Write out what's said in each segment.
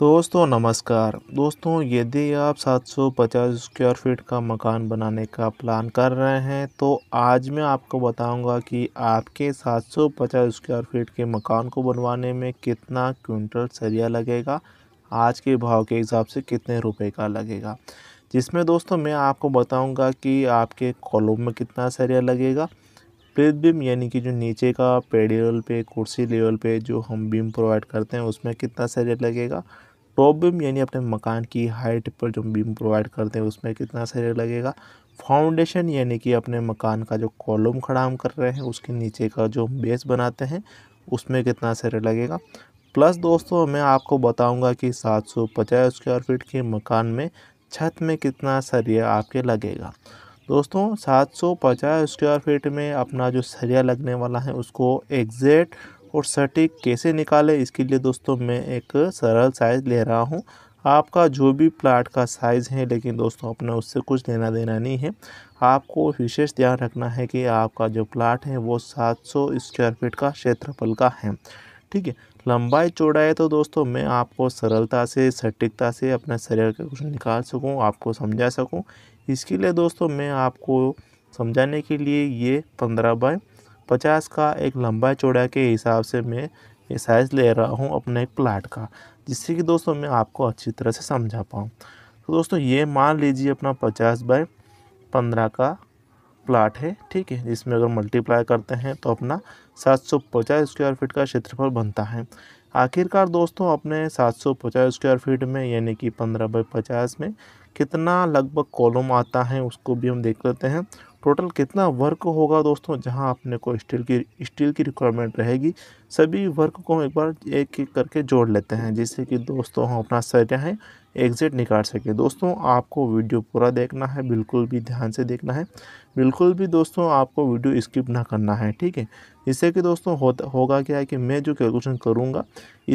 दोस्तों नमस्कार दोस्तों यदि आप 750 स्क्वायर फीट का मकान बनाने का प्लान कर रहे हैं तो आज मैं आपको बताऊंगा कि आपके 750 स्क्वायर फीट के मकान को बनवाने में कितना क्विंटल सरिया लगेगा आज के भाव के हिसाब से कितने रुपए का लगेगा जिसमें दोस्तों मैं आपको बताऊंगा कि आपके कॉलम में कितना सरिया लगेगा प्लेट बिम यानी कि जो नीचे का पेड लेवल पे कुर्सी लेवल पे जो हम बीम प्रोवाइड करते हैं उसमें कितना सरिया लगेगा प्रॉब्लम यानी अपने मकान की हाइट पर जो बीम प्रोवाइड करते हैं उसमें कितना सरेर लगेगा फाउंडेशन यानी कि अपने मकान का जो कॉलम खड़ा हम कर रहे हैं उसके नीचे का जो बेस बनाते हैं उसमें कितना सरेर लगेगा प्लस दोस्तों मैं आपको बताऊंगा कि 750 स्क्वायर फीट के मकान में छत में कितना सरिया आपके लगेगा दोस्तों 750 स्क्वायर फीट में अपना जो सरिया लगने वाला है उसको एग्जैक्ट और सटीक कैसे निकालें इसके लिए दोस्तों मैं एक सरल साइज़ ले रहा हूँ आपका जो भी प्लाट का साइज़ है लेकिन दोस्तों अपना उससे कुछ लेना देना नहीं है आपको विशेष ध्यान रखना है कि आपका जो प्लाट है वो 700 स्क्वायर फीट का क्षेत्रफल का है ठीक है लंबाई चौड़ाई तो दोस्तों मैं आपको सरलता से सटीकता से अपने शरीर का कुछ निकाल सकूँ आपको समझा सकूँ इसके लिए दोस्तों मैं आपको समझाने के लिए ये पंद्रह बाय पचास का एक लंबा चौड़ा के हिसाब से मैं ये साइज़ ले रहा हूँ अपने एक प्लाट का जिससे कि दोस्तों मैं आपको अच्छी तरह से समझा पाऊँ तो दोस्तों ये मान लीजिए अपना पचास बाय पंद्रह का प्लाट है ठीक है जिसमें अगर मल्टीप्लाई करते हैं तो अपना पचास स्क्वायर फीट का क्षेत्रफल बनता है आखिरकार दोस्तों अपने पचास स्क्वायर फीट में यानी कि पंद्रह बाई पचास में कितना लगभग कॉलम आता है उसको भी हम देख लेते हैं टोटल कितना वर्क होगा दोस्तों जहां आपने को स्टील की स्टील की रिक्वायरमेंट रहेगी सभी वर्क को हम एक बार एक एक करके जोड़ लेते हैं जिससे कि दोस्तों हम अपना सटाहें एग्जिट निकाल सके दोस्तों आपको वीडियो पूरा देखना है बिल्कुल भी ध्यान से देखना है बिल्कुल भी दोस्तों आपको वीडियो स्किप ना करना है ठीक है इससे कि दोस्तों होता होगा क्या है कि मैं जो कैलकुलेशन करूँगा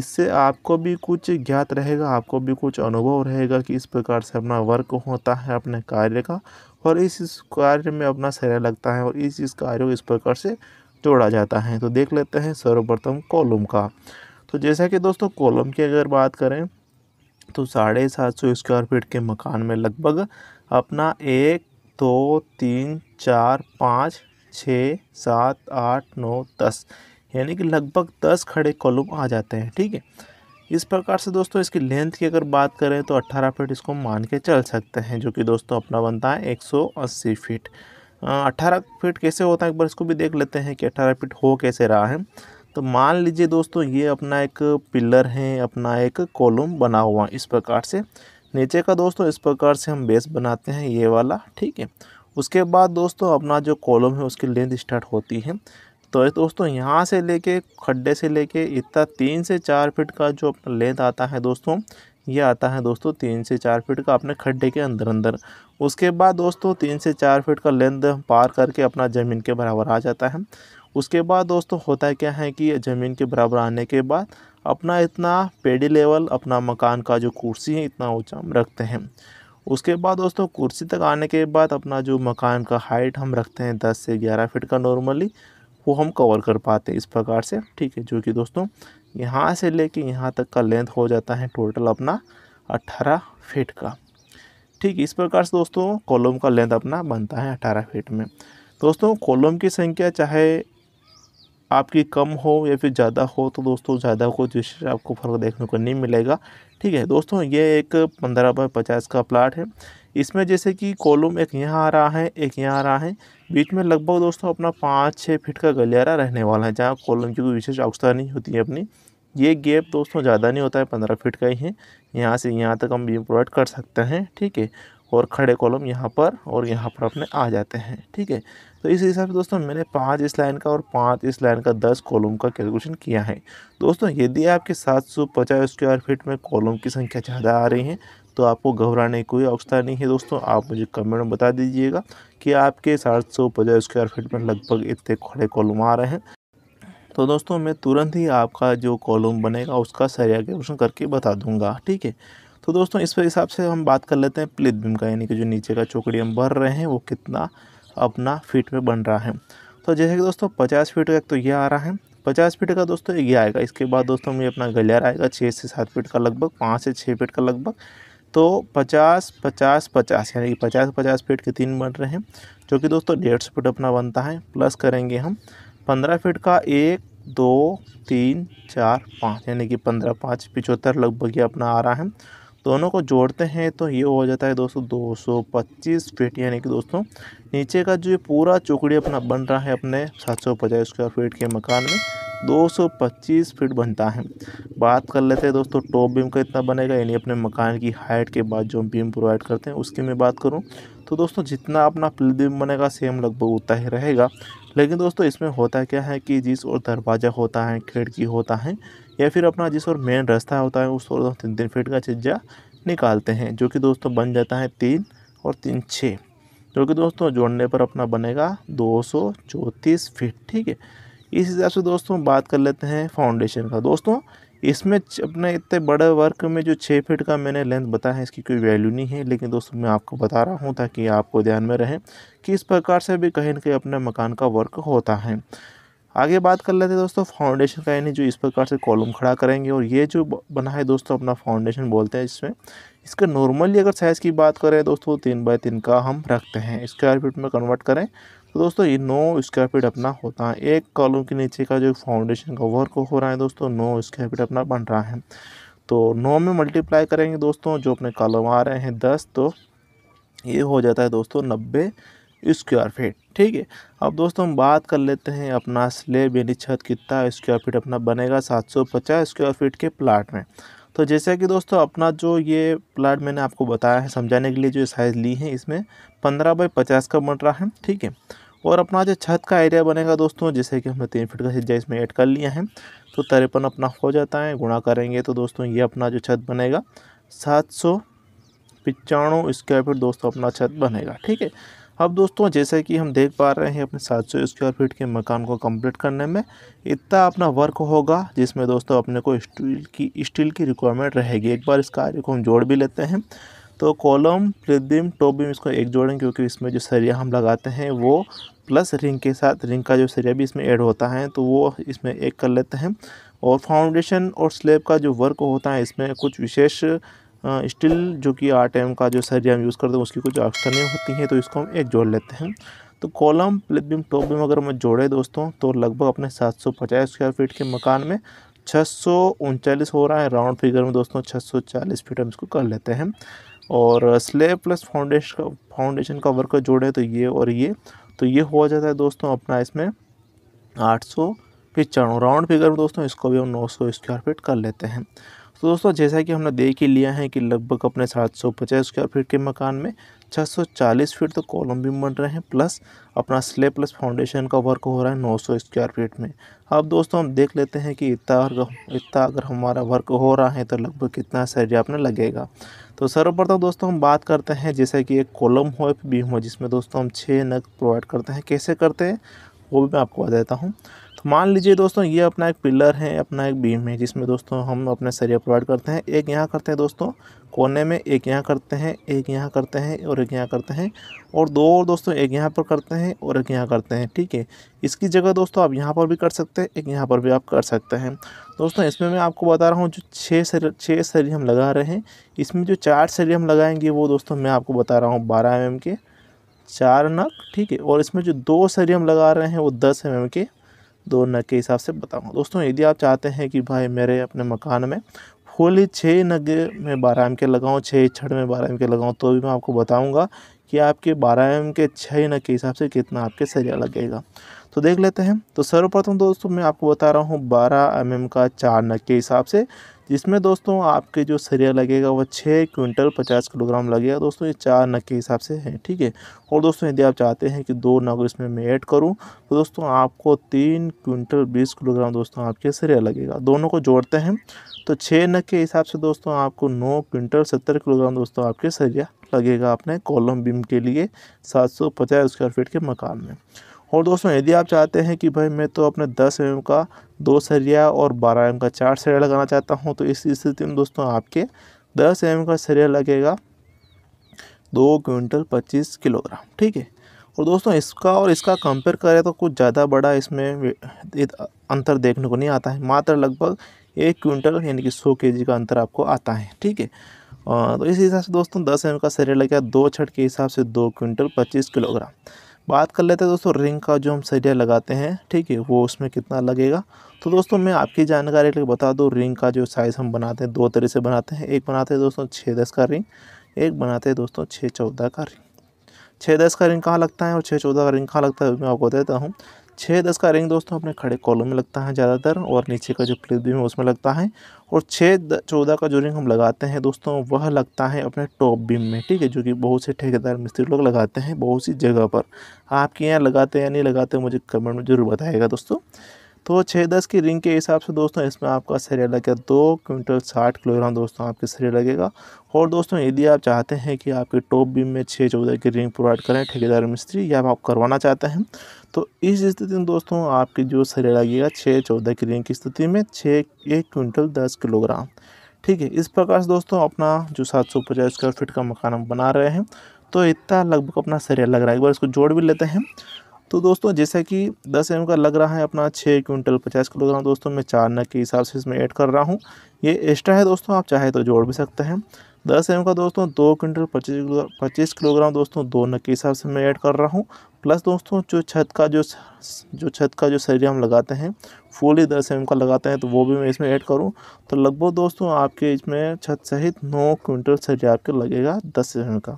इससे आपको भी कुछ ज्ञात रहेगा आपको भी कुछ अनुभव रहेगा कि इस प्रकार से अपना वर्क होता है अपने कार्य का और इस इस कार्य में अपना सहरा लगता है और इस इस कार्य को इस प्रकार से जोड़ा जाता है तो देख लेते हैं सर्वप्रथम कॉलम का तो जैसा कि दोस्तों कॉलम की अगर बात करें तो साढ़े सात सौ स्क्वायर फीट के मकान में लगभग अपना एक दो तीन चार पाँच छः सात आठ नौ दस यानी कि लगभग दस खड़े कॉलम आ जाते हैं ठीक है इस प्रकार से दोस्तों इसकी लेंथ की अगर बात करें तो 18 फीट इसको मान के चल सकते हैं जो कि दोस्तों अपना बनता है 180 फीट अट्ठारह फीट कैसे होता है एक बार इसको भी देख लेते हैं कि अट्ठारह फीट हो कैसे रहा है तो मान लीजिए दोस्तों ये अपना एक पिलर है अपना एक कॉलम बना हुआ इस प्रकार से नीचे का दोस्तों इस प्रकार से हम बेस बनाते हैं ये वाला ठीक है उसके बाद दोस्तों अपना जो कॉलम है उसकी लेंथ स्टार्ट होती है तो दोस्तों यहाँ से लेके खड्डे से लेके इतना तीन से चार फिट का जो अपना लेंथ आता है दोस्तों ये आता है दोस्तों तीन से चार फिट का अपने खड्डे के अंदर अंदर उसके बाद दोस्तों तीन से चार फिट का लेंथ पार करके अपना ज़मीन के बराबर आ जाता है उसके बाद दोस्तों होता है क्या है कि ज़मीन के बराबर आने के बाद अपना इतना पेडी लेवल अपना मकान का जो कुर्सी है इतना ऊँचा हम रखते हैं उसके बाद दोस्तों कुर्सी तक आने के बाद अपना जो मकान का हाइट हम रखते हैं दस से ग्यारह फिट का नॉर्मली वो हम कवर कर पाते हैं इस प्रकार से ठीक है जो कि दोस्तों यहाँ से लेके यहाँ तक का लेंथ हो जाता है टोटल अपना अट्ठारह फीट का ठीक इस प्रकार से दोस्तों कॉलम का लेंथ अपना बनता है अट्ठारह फीट में दोस्तों कॉलम की संख्या चाहे आपकी कम हो या फिर ज़्यादा हो तो दोस्तों ज़्यादा को विशेष आपको फर्क देखने को नहीं मिलेगा ठीक है दोस्तों ये एक पंद्रह बाय पचास का प्लाट है इसमें जैसे कि कॉलम एक यहाँ आ रहा है एक यहाँ आ रहा है बीच में लगभग दोस्तों अपना पाँच छः फिट का गलियारा रहने वाला है जहाँ कॉलम की कोई विशेष आवश्यकता नहीं होती है अपनी ये गैप दोस्तों ज़्यादा नहीं होता है पंद्रह फिट का ही है यहाँ से यहाँ तक हम बीम प्रोवाइड कर सकते हैं ठीक है और खड़े कॉलम यहाँ पर और यहाँ पर अपने आ जाते हैं ठीक है तो इस हिसाब से दोस्तों मैंने पाँच इस लाइन का और पाँच इस लाइन का दस कॉलम का कैलकुलेशन किया है दोस्तों यदि आपके सात सौ पचास स्क्वायर फीट में कॉलम की संख्या ज़्यादा आ रही है तो आपको घबराने की कोई अवस्था नहीं है दोस्तों आप मुझे कमेंट में बता दीजिएगा कि आपके सात सौ पचास स्क्वायर फीट में लगभग इतने खड़े कॉलम आ रहे हैं तो दोस्तों मैं तुरंत ही आपका जो कॉलम बनेगा उसका सरिया कैलकुलेशन करके बता दूंगा ठीक है तो दोस्तों इस हिसाब से हम बात कर लेते हैं प्लिथ बीम का यानी कि जो नीचे का चौकड़ी हम भर रहे हैं वो कितना अपना फीट में बन रहा है तो जैसे कि दोस्तों पचास फीट का तो यह आ रहा है पचास फीट का दोस्तों ये आएगा इसके बाद दोस्तों मुझे अपना गलियार आएगा छः से सात फीट का लगभग पाँच से छः फीट का लगभग तो पचास पचास पचास यानी कि पचास पचास फीट के तीन बन रहे हैं जो कि दोस्तों डेढ़ सौ फीट अपना बनता है प्लस करेंगे हम पंद्रह फीट का एक दो तीन चार पाँच यानी कि पंद्रह पाँच पिचहत्तर लगभग ये अपना आ रहा है दोनों को जोड़ते हैं तो ये हो जाता है दोस्तों 225 फीट यानी कि दोस्तों नीचे का जो ये पूरा चौकड़ी अपना बन रहा है अपने पचास स्क्वायर फीट के मकान में 225 फीट बनता है बात कर लेते हैं दोस्तों टॉप बीम का इतना बनेगा यानी अपने मकान की हाइट के बाद जो बीम प्रोवाइड करते हैं उसकी मैं बात करूँ तो दोस्तों जितना अपना प्रतिबिंब बनेगा सेम लगभग उतना ही रहेगा लेकिन दोस्तों इसमें होता क्या है कि जिस और दरवाज़ा होता है खिड़की होता है या फिर अपना जिस और मेन रास्ता होता है उस और तीन तीन फीट का छज्जा निकालते हैं जो कि दोस्तों बन जाता है तीन और तीन छः जो कि दोस्तों जोड़ने पर अपना बनेगा दो सौ चौंतीस फीट ठीक है इस हिसाब से दोस्तों बात कर लेते हैं फाउंडेशन का दोस्तों इसमें अपने इतने बड़े वर्क में जो छः फिट का मैंने लेंथ बताया है इसकी कोई वैल्यू नहीं है लेकिन दोस्तों मैं आपको बता रहा हूँ ताकि आपको ध्यान में रहें कि इस प्रकार से भी कहीं ना कहीं अपने मकान का वर्क होता है आगे बात कर लेते हैं दोस्तों फाउंडेशन का यानी जो इस प्रकार से कॉलम खड़ा करेंगे और ये जो बना है दोस्तों अपना फाउंडेशन बोलते हैं इसमें इसका नॉर्मली अगर साइज़ की बात करें दोस्तों तीन बाय तीन का हम रखते हैं स्क्वायर फीट में कन्वर्ट करें तो दोस्तों ये नौ स्क्वायर फीट अपना होता है एक कॉलम के नीचे का जो फाउंडेशन का वर्क हो रहा है दोस्तों नौ स्क्वायर फीट अपना बन रहा है तो नौ में मल्टीप्लाई करेंगे दोस्तों जो अपने कॉलम आ रहे हैं दस तो ये हो जाता है दोस्तों नब्बे स्क्वायर फीट ठीक है अब दोस्तों हम बात कर लेते हैं अपना स्लेब यानी छत कितना स्क्वायर फीट अपना बनेगा सात सौ पचास स्क्वायर फीट के प्लाट में तो जैसा कि दोस्तों अपना जो ये प्लाट मैंने आपको बताया है समझाने के लिए जो साइज़ ली है इसमें पंद्रह बाई पचास का बन रहा है ठीक है और अपना जो छत का एरिया बनेगा दोस्तों जैसे कि हमने तीन फीट का सिज्जा इसमें ऐड कर लिया है तो तिरपन अपना हो जाता है गुणा करेंगे तो दोस्तों ये अपना जो छत बनेगा सात सौ पचानवे स्क्वायर फीट दोस्तों अपना छत बनेगा ठीक है अब दोस्तों जैसे कि हम देख पा रहे हैं अपने 700 स्क्वायर फीट के मकान को कंप्लीट करने में इतना अपना वर्क होगा जिसमें दोस्तों अपने को स्टील की स्टील की रिक्वायरमेंट रहेगी एक बार इस कार्य को हम जोड़ भी लेते हैं तो कॉलम प्लेबिम टॉप बीम इसको एक जोड़ें क्योंकि इसमें जो सरिया हम लगाते हैं वो प्लस रिंग के साथ रिंग का जो सरिया भी इसमें ऐड होता है तो वो इसमें एक कर लेते हैं और फाउंडेशन और स्लेब का जो वर्क होता है इसमें कुछ विशेष स्टील जो कि आठ एम का जो सरिया हम यूज़ करते हैं उसकी कुछ नहीं होती हैं तो इसको हम एक जोड़ लेते हैं तो column plinth beam top beam अगर हम जोड़े दोस्तों तो लगभग अपने सात स्क्वायर फीट के मकान में छः हो रहा है राउंड फिगर में दोस्तों 640 फीट हम इसको कर लेते हैं और स्लेब प्लस फाउंडेश का फाउंडेशन का वर्क जोड़े तो ये और ये तो ये हो जाता है दोस्तों अपना इसमें आठ सौ पिचानवे राउंड फिगर में दोस्तों इसको भी हम नौ सौ स्क्वायर फीट कर लेते हैं तो दोस्तों जैसा कि हमने देख ही लिया है कि लगभग अपने 750 स्क्वायर फीट के मकान में 640 फीट तो कॉलम भी बन रहे हैं प्लस अपना स्लेब प्लस फाउंडेशन का वर्क हो रहा है 900 स्क्वायर फीट में अब दोस्तों हम देख लेते हैं कि इतना इतना अगर हमारा वर्क हो रहा है तो लगभग कितना सैलरी आपने लगेगा तो सर्वप्रथम दोस्तों हम बात करते हैं जैसे कि एक कॉलम हो बीम हो जिसमें दोस्तों हम छः नग प्रोवाइड करते हैं कैसे करते हैं वो भी मैं आपको बता देता हूँ तो मान लीजिए दोस्तों ये अपना एक पिलर है अपना एक बीम है जिसमें दोस्तों हम अपने सरिया प्रोवाइड करते हैं एक यहाँ करते हैं दोस्तों कोने में एक यहाँ करते हैं एक यहाँ करते हैं और एक यहाँ करते हैं और दो और दोस्तों एक यहाँ पर करते हैं और एक यहाँ करते हैं ठीक है इसकी जगह दोस्तों आप यहाँ पर भी कर सकते हैं एक यहाँ पर भी आप कर सकते हैं दोस्तों इसमें मैं आपको बता रहा हूँ जो छः सर छः सरी हम लगा रहे हैं इसमें जो चार सरी हम लगाएंगे वो दोस्तों मैं आपको बता रहा हूँ बारह एम के चार नग ठीक है और इसमें जो दो सरी हम लगा रहे हैं वो दस एम के दो नग के हिसाब से बताऊँगा दोस्तों यदि आप चाहते हैं कि भाई मेरे अपने मकान में फुल छः नग में बारह एम के लगाऊँ छः छड़ में बारह एम के लगाऊँ तो भी मैं आपको बताऊँगा कि आपके बारह एम के छः नग के हिसाब से कितना आपके सरिया लगेगा तो देख लेते हैं तो सर्वप्रथम दोस्तों मैं आपको बता रहा हूँ बारह एम का चार नग के हिसाब से जिसमें दोस्तों आपके जो सरिया लगेगा वो छः क्विंटल पचास किलोग्राम लगेगा दोस्तों ये चार नग के हिसाब से है ठीक है और दोस्तों यदि आप चाहते हैं कि दो नग इसमें मैं ऐड करूँ तो दोस्तों आपको तीन क्विंटल बीस किलोग्राम दोस्तों आपके सरिया लगेगा दोनों को जोड़ते हैं तो छः नग के हिसाब से दोस्तों आपको नौ क्विंटल सत्तर किलोग्राम दोस्तों आपके सरिया लगेगा अपने कॉलम बीम के लिए सात सौ पचास स्क्वायर फीट के मकान में और दोस्तों यदि आप चाहते हैं कि भाई मैं तो अपने दस एम का दो सरिया और बारह एम का चार सरिया लगाना चाहता हूँ तो इस स्थिति में दोस्तों आपके दस एम का सरिया लगेगा दो क्विंटल पच्चीस किलोग्राम ठीक है और दोस्तों इसका और इसका कंपेयर करें तो कुछ ज़्यादा बड़ा इसमें अंतर देखने को नहीं आता है मात्र लगभग एक क्विंटल यानी कि सौ के का अंतर आपको आता है ठीक है तो इस हिसाब से दोस्तों दस एम का सरिया लगेगा दो छठ के हिसाब से दो क्विंटल पच्चीस किलोग्राम बात कर लेते हैं दोस्तों रिंग का जो हम सरिया लगाते हैं ठीक है वो उसमें कितना लगेगा तो दोस्तों मैं आपकी जानकारी लिए बता दूँ रिंग का जो साइज़ हम बनाते हैं दो तरह से बनाते हैं एक बनाते हैं दोस्तों छः दस का रिंग एक बनाते हैं दोस्तों छः चौदह का रिंग छः दस का रिंग कहाँ लगता है और छः चौदह का रिंग कहाँ लगता है मैं आपको देता हूँ छः दस का रिंग दोस्तों अपने खड़े कॉलम में लगता है ज़्यादातर और नीचे का जो प्लेट बीम है उसमें लगता है और छः चौदह का जो रिंग हम लगाते हैं दोस्तों वह लगता है अपने टॉप बीम में ठीक है जो कि बहुत से ठेकेदार मिस्त्री लोग लगाते हैं बहुत सी जगह पर आपके यहाँ लगाते हैं या नहीं लगाते मुझे कमेंट में ज़रूर बताएगा दोस्तों तो छः दस की रिंग के हिसाब से दोस्तों इसमें आपका सरिया लगेगा दो क्विंटल साठ किलोग्राम दोस्तों आपके सरिया लगेगा और दोस्तों यदि आप चाहते हैं कि आपके टॉप बीम में छः चौदह की रिंग प्रोवाइड करें ठेकेदार मिस्त्री या आप करवाना चाहते हैं तो इस स्थिति में दोस्तों आपकी जो सरिया लगेगा छः चौदह की रिंग की स्थिति में छः एक क्विंटल दस किलोग्राम ठीक है इस प्रकार से दोस्तों अपना जो सात सौ पचास स्क्वायर फीट का मकान हम बना रहे हैं तो इतना लगभग अपना सरिया लग रहा है एक बार इसको जोड़ भी लेते हैं तो दोस्तों जैसे कि दस एम का लग रहा है अपना छः क्विंटल पचास किलोग्राम दोस्तों मैं चार नग के हिसाब से इसमें ऐड कर रहा हूँ ये एक्स्ट्रा है दोस्तों आप चाहे तो जोड़ भी सकते हैं दस एम का दोस्तों दो क्विंटल पच्चीस पच्चीस किलोग्राम दोस्तों दो नग के हिसाब से मैं ऐड कर रहा हूँ प्लस दोस्तों जो छत का जो जो छत का जो सरिया हम लगाते हैं फूल ही दस एम का लगाते हैं तो वो भी मैं इसमें ऐड करूँ तो लगभग दोस्तों आपके इसमें छत सहित नौ क्विंटल सरिया आपके लगेगा दस एम का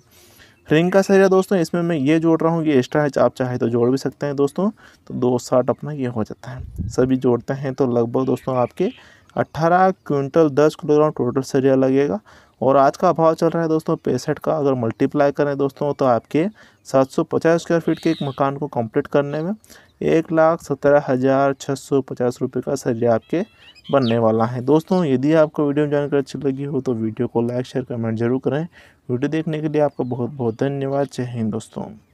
रिंग का सरिया दोस्तों इसमें मैं ये जोड़ रहा हूँ ये एक्स्ट्रा है आप चाहे तो जोड़ भी सकते हैं दोस्तों तो दो साठ अपना ये हो जाता है सभी जोड़ते हैं तो लगभग दोस्तों आपके अट्ठारह क्विंटल दस किलोग्राम टोटल सरिया लगेगा और आज का भाव चल रहा है दोस्तों पैंसठ का अगर मल्टीप्लाई करें दोस्तों तो आपके पचास स्क्वायर फीट के एक मकान को कंप्लीट करने में एक लाख सत्रह हज़ार छः सौ पचास रुपये का सरिया आपके बनने वाला है दोस्तों यदि आपको वीडियो जानकर अच्छी लगी हो तो वीडियो को लाइक शेयर कमेंट जरूर करें वीडियो देखने के लिए आपका बहुत बहुत धन्यवाद जय हिंद दोस्तों